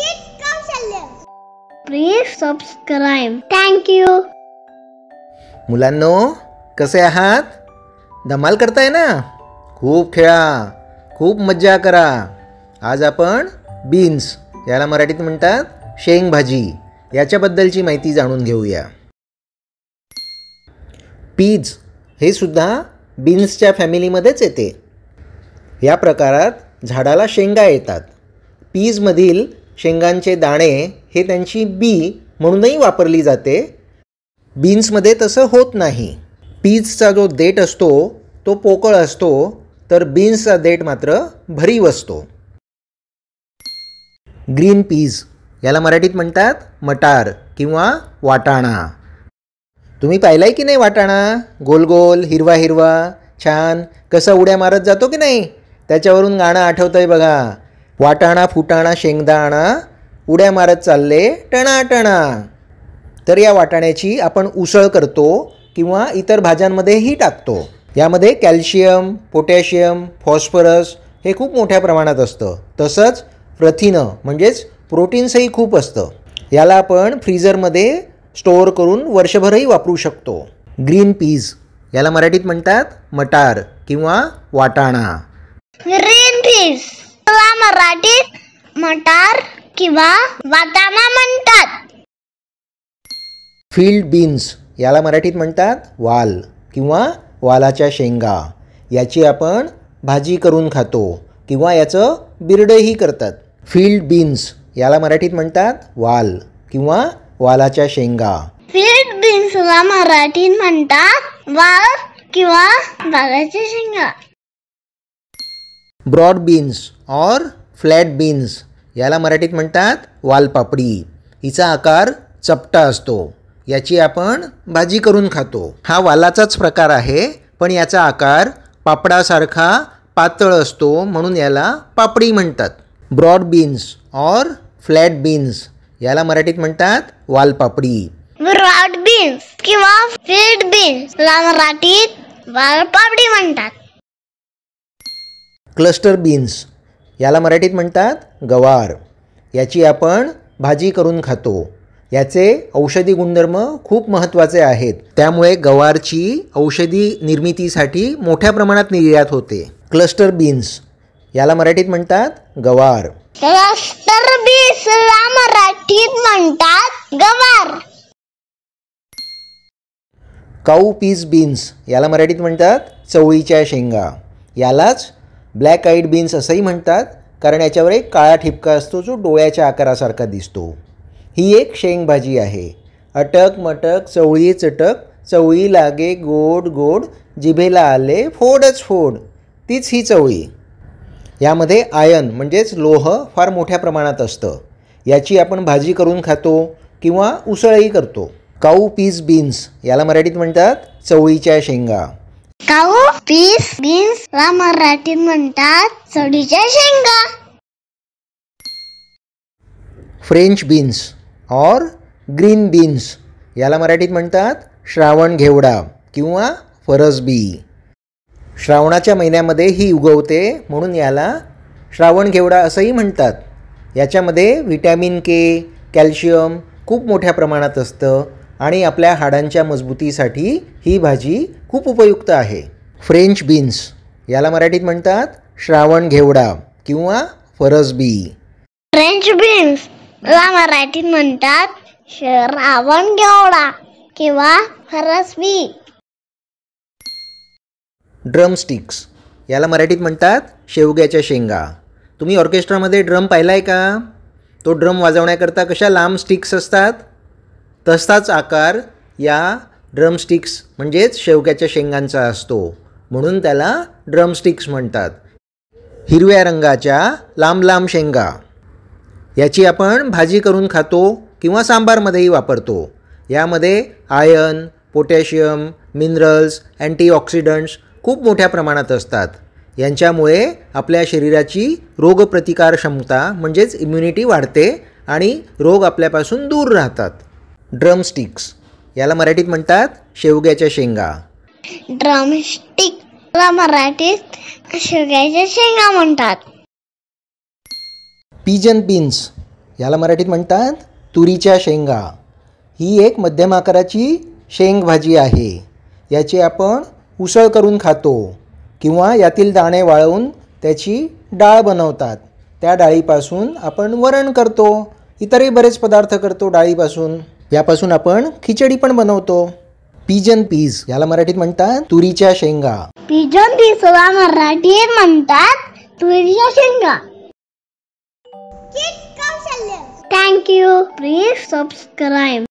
kids please subscribe मुलांनो कसे आहात धमाल करताय ना खूप खेळा खूप मज्जा करा आज आपण बीन्स याला मराठीत म्हणतात शेंग भाजी याच्याबद्दलची माहिती जाणून घेऊया पीज हे सुद्धा बीन्सच्या फॅमिलीमध्येच येते या प्रकारात झाडाला शेंगा येतात पीजमधील शेंगांचे दाणे हे त्यांची बी म्हणूनही वापरली जाते बीन्समध्ये तसं होत नाही पीजचा जो देट असतो तो पोकळ असतो तर बीन्सचा देट मात्र भरीव असतो ग्रीन पीज याला मराठीत म्हणतात मटार किंवा वाटाणा तुम्ही पाहिलाय की नाही वाटाणा गोल गोल हिरवा हिरवा छान कसा उड्या मारत जातो की नाही त्याच्यावरून गाणं आठवतंय बघा वाटाणा फुटाणा शेंगदाणा उड्या मारत चालले टणाटणा तर या वाटाण्याची आपण उसळ करतो किंवा इतर भाज्यांमध्येही टाकतो यामध्ये कॅल्शियम पोटॅशियम फॉस्फरस हे खूप मोठ्या प्रमाणात असतं तसंच प्रथिनं म्हणजेच प्रोटीन्सही खूप असतं याला आपण फ्रीजरमध्ये स्टोअर करून वर्षभरही वापरू शकतो ग्रीन पीज याला मराठीत म्हणतात मटार किंवा वाटाणा मराठीत मटार किंवा वाटाणा म्हणतात फील्ड बीन्स याला मराठीत म्हणतात वाल किंवा वालाच्या शेंगा याची आपण भाजी करून खातो किंवा याचं बिरडंही करतात फील्ड बीन्स याला मराठीत म्हणतात वाल किंवा वालाच्या शेंगा फील्ड बीन्सला मराठीत म्हणतात वाल किंवा वालाच्या शेंगा broad beans or flat beans याला मराठीत म्हणतात वालपापडी हिचा आकार चपटा असतो याची आपण भाजी करून खातो हा वालाचाच प्रकार आहे पण याचा आकार पापडासारखा पातळ असतो म्हणून याला पापडी म्हणतात broad beans or flat beans याला मराठीत म्हणतात वालपापडी ब्रॉड बीन्स किंवा फ्लॅट बीन्स मराठीत वालपापडी म्हणतात क्लस्टर बीन्स याला मराठीत म्हणतात गवार याची आपण भाजी करून खातो याचे औषधी गुणधर्म खूप महत्त्वाचे आहेत त्यामुळे गवारची औषधी निर्मितीसाठी मोठ्या प्रमाणात निर्यात होते क्लस्टर बीन्स याला मराठीत म्हणतात गवार क्लस्टर बीन्सला मराठीत म्हणतात गवार काऊ पीस बीन्स याला मराठीत म्हणतात चवळीच्या शेंगा यालाच ब्लॅक आईड बीन्स असंही म्हणतात कारण याच्यावर एक काळा ठिपका असतो जो डोळ्याच्या आकारासारखा दिसतो ही एक शेंगभाजी आहे अटक मटक चवळी चटक चवळी लागे गोड गोड जिभेला आले फोडच फोड तीच ही चवळी यामध्ये आयन म्हणजेच लोह फार मोठ्या प्रमाणात असतं याची आपण भाजी करून खातो किंवा उसळही करतो काऊ पीस बीन्स याला मराठीत म्हणतात चवळीच्या शेंगा काऊ पीस बीन्स ला मराठीत म्हणतात चढीच्या शेंगा French beans or green beans याला मराठीत म्हणतात श्रावण घेवडा किंवा फरसबी श्रावणाच्या महिन्यामध्ये ही उगवते म्हणून याला श्रावण घेवडा असंही म्हणतात याच्यामध्ये व्हिटॅमिन के कॅल्शियम खूप मोठ्या प्रमाणात असतं आणि आपल्या हाडांच्या मजबूतीसाठी ही भाजी खूप उपयुक्त आहे फ्रेंच बीन्स याला मराठीत म्हणतात श्रावण घेवडा किंवा फरसबी फ्रेंच बीन्स ला मराठीत म्हणतात श्रावण घेवडा किंवा फरसबी स्टिक्स याला मराठीत म्हणतात शेवग्याच्या शेंगा तुम्ही ऑर्केस्ट्रामध्ये ड्रम पाहिलाय का तो ड्रम वाजवण्याकरता कशा लांब स्टिक्स असतात तसाच आकार या ड्रमस्टिक्स म्हणजेच शेवग्याच्या शेंगांचा असतो म्हणून त्याला ड्रमस्टिक्स म्हणतात हिरव्या रंगाच्या लांब लांब शेंगा याची आपण भाजी करून खातो किंवा सांबारमध्येही वापरतो यामध्ये आयन पोटॅशियम मिनरल्स अँटीऑक्सिडंट्स खूप मोठ्या प्रमाणात असतात यांच्यामुळे आपल्या शरीराची रोगप्रतिकार क्षमता म्हणजेच इम्युनिटी वाढते आणि रोग आपल्यापासून दूर राहतात ड्रमस्टिक्स याला मराठीत म्हणतात शेवग्याच्या शेंगा ड्रमस्टिकला मराठीत शेवग्याच्या शेंगा म्हणतात पिजन बीन्स याला मराठीत म्हणतात तुरीच्या शेंगा ही एक मध्यम आकाराची शेंग भाजी आहे याची आपण उसळ करून खातो किंवा यातील दाणे वाळवून त्याची डाळ बनवतात त्या डाळीपासून आपण वरण करतो इतरही बरेच पदार्थ करतो डाळीपासून यापासून आपण खिचडी पण बनवतो पिजन पीज याला मराठीत म्हणतात तुरीच्या शेंगा पिजन पीजला मराठीत म्हणतात तुरीच्या शेंगा थँक्यू प्लीज सबस्क्राईब